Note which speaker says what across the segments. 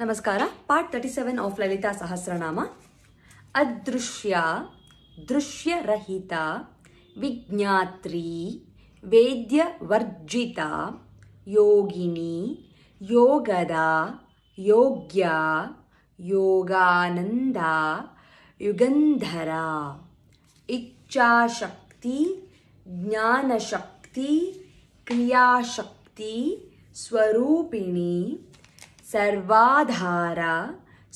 Speaker 1: नमस्कार part thirty seven of Lalita Sahasranama अदृश्य दृश्यरहिता विज्ञात्री वेद्यवर्जिता योगिनी योगदा योग्या योगानंदा युगंधरा इच्छाशक्ति ज्ञानशक्ति क्रियाशक्ति स्वरूपिणी सर्वाधारा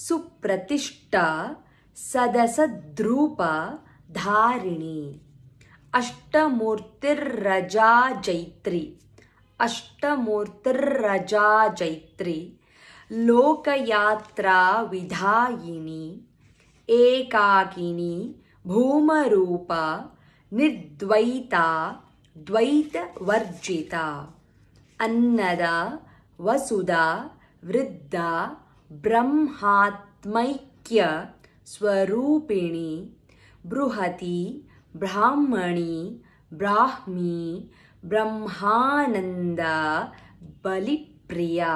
Speaker 1: सुप्रतिष्ठा सदसद्रूप धारिणी अष्टमूर्तिर्रजा जैत्री अष्टमूर्तिर्रजा जैत्री लोकयात्रा विधायिनी एकाकिनी भूमरूपा निद्वैता द्वैतवर्जिता अन्नदा वसुदा वृद्धा ब्रह्मात्मैक्य स्वरूपिणी बृहती ब्राह्मणी ब्राह्मी ब्रह्मानंदा बलिप्रिया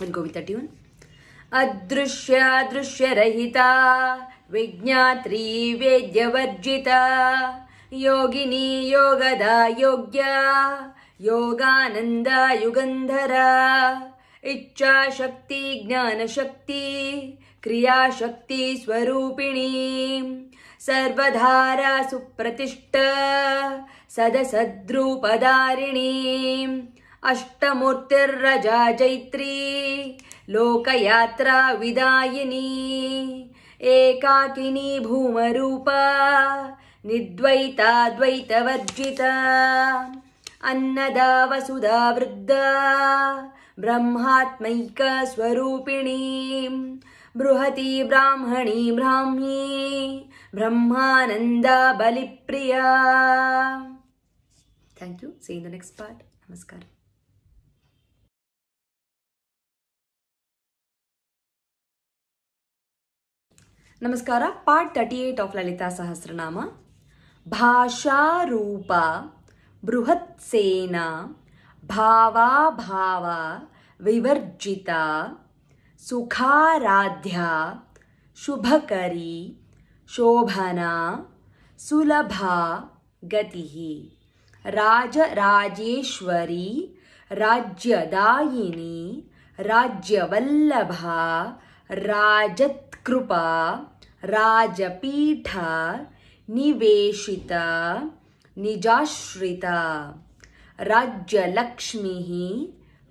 Speaker 1: We'll ट्यून with the अदृश्यादृश्यरहिता विज्ञात्री वेद्यवर्जिता योगिनी योगदा योग्या योगानन्दा युगन्धरा इच्छाशक्ति ज्ञानशक्ति क्रियाशक्ति स्वरूपिणी सर्वधारा सुप्रतिष्ठ सदसद्रूपदारिणी अष्टमूर्तिर्रजा जैत्री लोकयात्रा विदायिनी एकाकिनी भूमरूपा निद्वैताद्वैतवर्जिता अन्नदा वसुधा वृद्धा ब्रह्मात्मैकस्वरूपिणी बृहती ब्राह्मणी ब्राह्मी ब्रह्मानन्दा बलिप्रिया thank you see in the next part नमस्कार ನಮಸ್ಕಾರ part thirty eight of Lalita Sahasranama ಭಾಷಾರೂಪ बृहत्सेना भावा भावा विवर्जिता सुखाराध्या शुभकरी शोभना सुलभा गति राजराजेश्वरी राज्यदायिनी राज्यवल्लभा राजत्कृपा राजपीठा निवेशिता निजाश्रिता राज्यलक्ष्मीः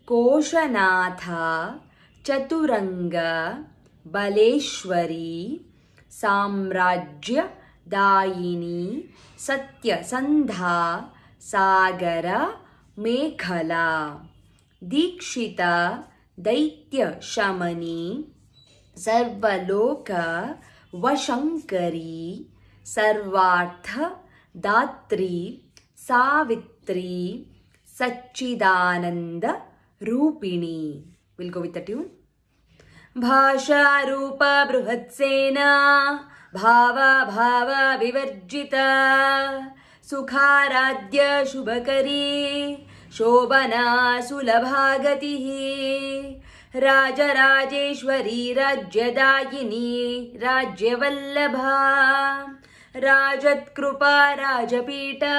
Speaker 1: कोशनाथ चतुरंग बलेश्वरी दायिनी सत्यसंधा सागर मेखला दैत्य दैत्यशमनी सर्वलोक वशंकरी सर्वार्थ दात्री सावित्री सच्चिदानंद रूपिणी will go with the tune भाषा रूप बृहत्सेना भाव भाव विवर्जिता सुखाराध्य शुभकरी शोभना सुलभा गतिः राजेश्वरी राज्यदायिनी राज्यवल्लभा राजत्कृपा राजपीटा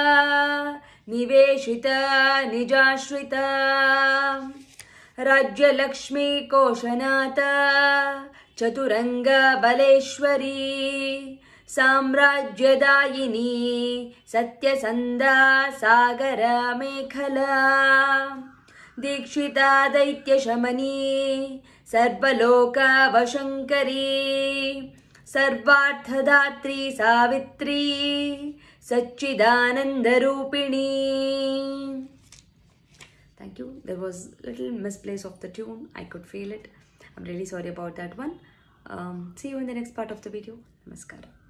Speaker 1: निवेशिता निजाश्रिता राज्यलक्ष्मी चतुरंग बलेश्वरी साम्राज्यदायिनी सत्यसंदा सागरमेखला मेखला दीक्षिता दैत्यशमनी वशंकरी सर्वार्थदात्री Savitri सच्चिदानन्दरूपिणी thank you there was a little misplace of the tune i could feel it i'm really sorry about that one um, see you in the next part of the video namaskar